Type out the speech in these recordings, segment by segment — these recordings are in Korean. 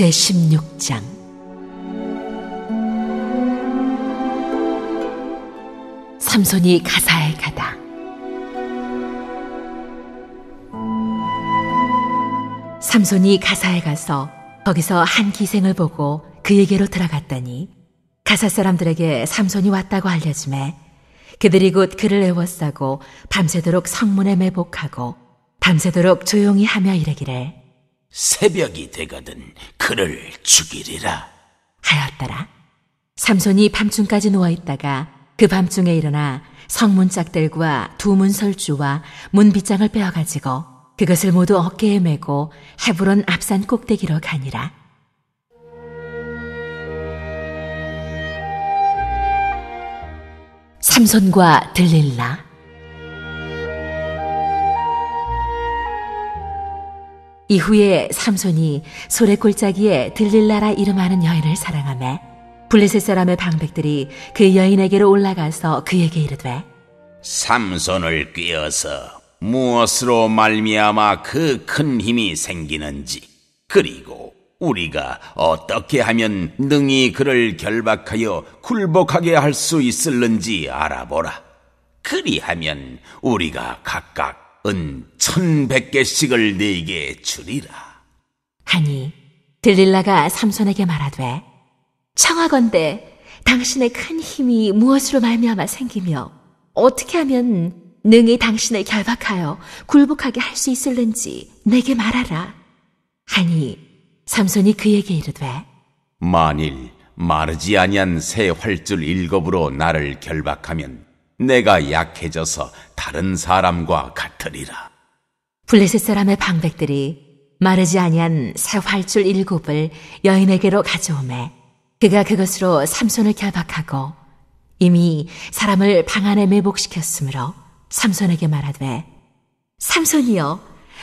제16장 삼손이 가사에 가다 삼손이 가사에 가서 거기서 한 기생을 보고 그에게로 들어갔더니 가사 사람들에게 삼손이 왔다고 알려줌매 그들이 곧 그를 애워싸고 밤새도록 성문에 매복하고 밤새도록 조용히 하며 이르기를 새벽이 되거든 그를 죽이리라 하였더라. 삼손이 밤중까지 누워 있다가 그 밤중에 일어나 성문 짝들과 두 문설주와 문빗장을 빼어 가지고 그것을 모두 어깨에 메고 헤브론 앞산 꼭대기로 가니라. 삼손과 들릴라. 이후에 삼손이 소래 골짜기에 들릴라라 이름하는 여인을 사랑하며 블레셋 사람의 방백들이 그 여인에게로 올라가서 그에게 이르되 삼손을 꿰어서 무엇으로 말미암아 그 큰 힘이 생기는지 그리고 우리가 어떻게 하면 능히 그를 결박하여 굴복하게 할 수 있을는지 알아보라. 그리하면 우리가 각각 은 천백 개씩을 네게 주리라. 하니 들릴라가 삼손에게 말하되 청하건대 당신의 큰 힘이 무엇으로 말미암아 생기며 어떻게 하면 능히 당신을 결박하여 굴복하게 할 수 있을는지 내게 말하라. 하니 삼손이 그에게 이르되 만일 마르지 아니한 새 활줄 일곱으로 나를 결박하면 내가 약해져서 다른 사람과 같으리라. 블레셋 사람의 방백들이 마르지 아니한 새 활줄 일곱을 여인에게로 가져오매 그가 그것으로 삼손을 결박하고 이미 사람을 방 안에 매복시켰으므로 삼손에게 말하되 삼손이여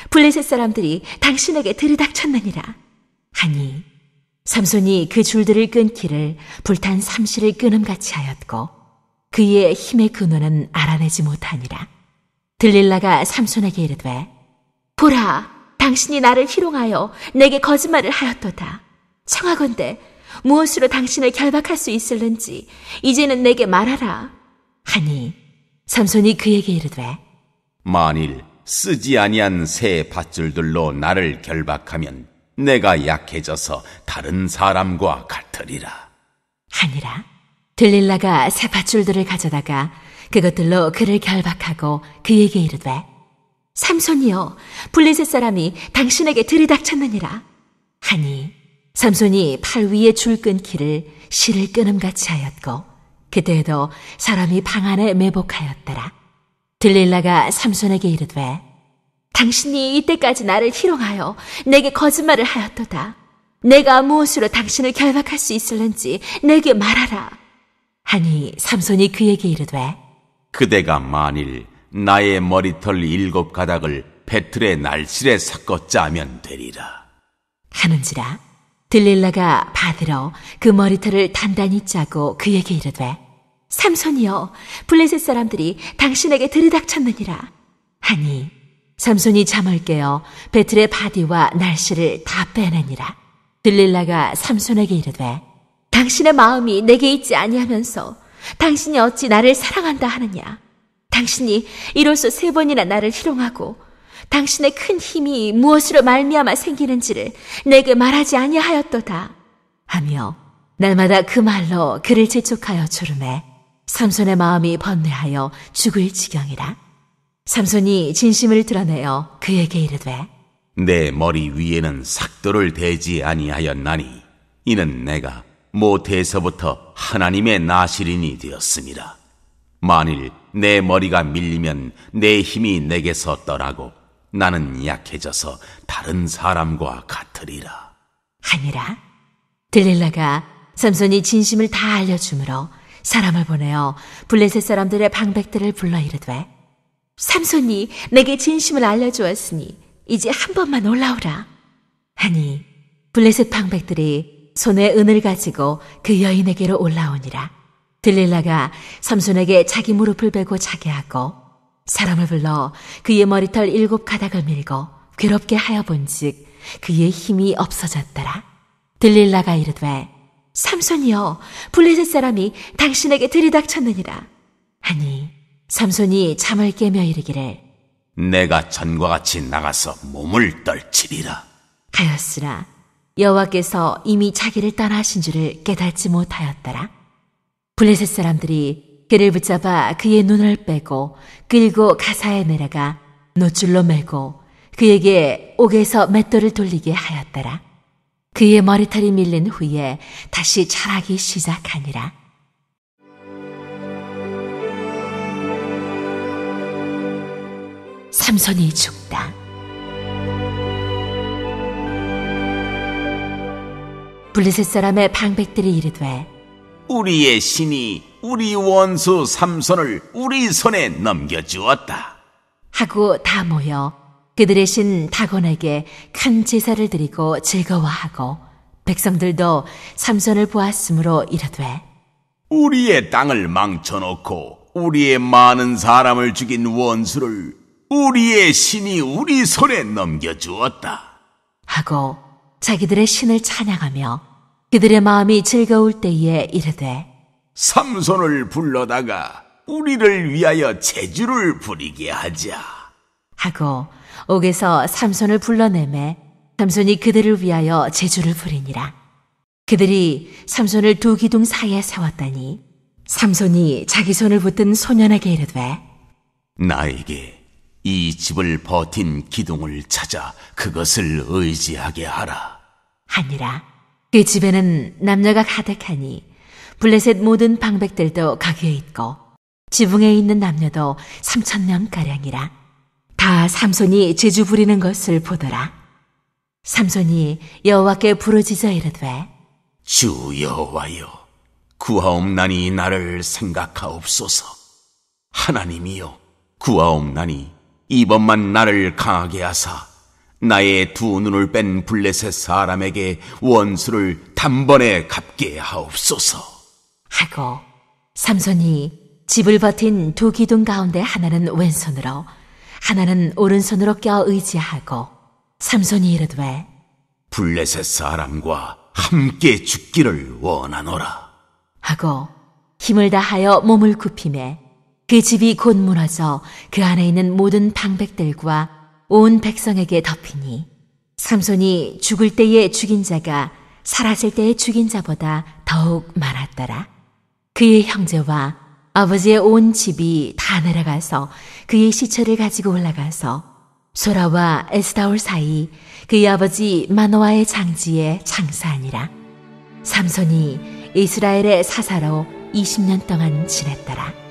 블레셋 사람들이 당신에게 들이닥쳤느니라 하니 삼손이 그 줄들을 끊기를 불탄 삼시를 끊음같이 하였고 그의 힘의 근원은 알아내지 못하니라. 들릴라가 삼손에게 이르되 보라 당신이 나를 희롱하여 내게 거짓말을 하였도다. 청하건대 무엇으로 당신을 결박할 수 있을는지 이제는 내게 말하라. 하니 삼손이 그에게 이르되 만일 쓰지 아니한 새 밧줄들로 나를 결박하면 내가 약해져서 다른 사람과 같으리라. 하니라. 들릴라가 새 밧줄들을 가져다가 그것들로 그를 결박하고 그에게 이르되 삼손이여 블레셋 사람이 당신에게 들이닥쳤느니라 하니 삼손이 팔 위에 줄 끊기를 실을 끊음같이 하였고 그때에도 사람이 방 안에 매복하였더라 들릴라가 삼손에게 이르되 당신이 이때까지 나를 희롱하여 내게 거짓말을 하였도다 내가 무엇으로 당신을 결박할 수 있을는지 내게 말하라 아니 삼손이 그에게 이르되 그대가 만일 나의 머리털 일곱 가닥을 배틀의 날실에 섞어 짜면 되리라 하는지라 들릴라가 받으러 그 머리털을 단단히 짜고 그에게 이르되 삼손이여 블레셋 사람들이 당신에게 들이닥쳤느니라 하니 삼손이 잠을 깨어 배틀의 바디와 날씨를 다 빼내니라 들릴라가 삼손에게 이르되 당신의 마음이 내게 있지 아니하면서 당신이 어찌 나를 사랑한다 하느냐. 당신이 이로써 세 번이나 나를 희롱하고 당신의 큰 힘이 무엇으로 말미암아 생기는지를 내게 말하지 아니하였도다. 하며 날마다 그 말로 그를 재촉하여 졸음해 삼손의 마음이 번뇌하여 죽을 지경이라. 삼손이 진심을 드러내어 그에게 이르되 내 머리 위에는 삭도를 대지 아니하였나니 이는 내가 모태에서부터 하나님의 나실인이 되었습니다. 만일 내 머리가 밀리면 내 힘이 내게서 떠나고 나는 약해져서 다른 사람과 같으리라. 하니라 들릴라가 삼손이 진심을 다 알려주므로 사람을 보내어 블레셋 사람들의 방백들을 불러 이르되 삼손이 내게 진심을 알려주었으니 이제 한 번만 올라오라 하니 블레셋 방백들이 손에 은을 가지고 그 여인에게로 올라오니라. 들릴라가 삼손에게 자기 무릎을 베고 자게 하고 사람을 불러 그의 머리털 일곱 가닥을 밀고 괴롭게 하여 본즉 그의 힘이 없어졌더라. 들릴라가 이르되 삼손이여 블레셋 사람이 당신에게 들이닥쳤느니라. 하니 삼손이 잠을 깨며 이르기를 내가 전과 같이 나가서 몸을 떨치리라. 하였으라 여호와께서 이미 자기를 떠나신 줄을 깨닫지 못하였더라. 블레셋 사람들이 그를 붙잡아 그의 눈을 빼고 끌고 가사에 내려가 노줄로 매고 그에게 옥에서 맷돌을 돌리게 하였더라. 그의 머리털이 밀린 후에 다시 자라기 시작하니라. 삼손이 죽다. 블리셋 사람의 방백들이 이르되 우리의 신이 우리 원수 삼손을 우리 손에 넘겨주었다. 하고 다 모여 그들의 신 다곤에게 큰 제사를 드리고 즐거워하고 백성들도 삼손을 보았으므로 이르되 우리의 땅을 망쳐놓고 우리의 많은 사람을 죽인 원수를 우리의 신이 우리 손에 넘겨주었다. 하고 자기들의 신을 찬양하며 그들의 마음이 즐거울 때에 이르되 삼손을 불러다가 우리를 위하여 재주를 부리게 하자 하고 옥에서 삼손을 불러내매 삼손이 그들을 위하여 재주를 부리니라 그들이 삼손을 두 기둥 사이에 세웠다니 삼손이 자기 손을 붙든 소년에게 이르되 나에게 이 집을 버틴 기둥을 찾아 그것을 의지하게 하라. 아니라그 집에는 남녀가 가득하니 블레셋 모든 방백들도 가게에 있고 지붕에 있는 남녀도 삼천 명 가량이라. 다 삼손이 제주 부리는 것을 보더라. 삼손이 여호와께 부르짖어 이르되 주 여호와여 구하옵나니 나를 생각하옵소서 하나님이여 구하옵나니 이번만 나를 강하게 하사 나의 두 눈을 뺀 블레셋 사람에게 원수를 단번에 갚게 하옵소서. 하고 삼손이 집을 버틴 두 기둥 가운데 하나는 왼손으로 하나는 오른손으로 껴 의지하고 삼손이 이르되 블레셋 사람과 함께 죽기를 원하노라 하고 힘을 다하여 몸을 굽히에 그 집이 곧 무너져 그 안에 있는 모든 방백들과 온 백성에게 덮이니 삼손이 죽을 때에 죽인 자가 살았을 때에 죽인 자보다 더욱 많았더라. 그의 형제와 아버지의 온 집이 다 내려가서 그의 시체를 가지고 올라가서 소라와 에스다올 사이 그의 아버지 마노아의 장지에 장사하니라. 삼손이 이스라엘의 사사로 20년 동안 지냈더라.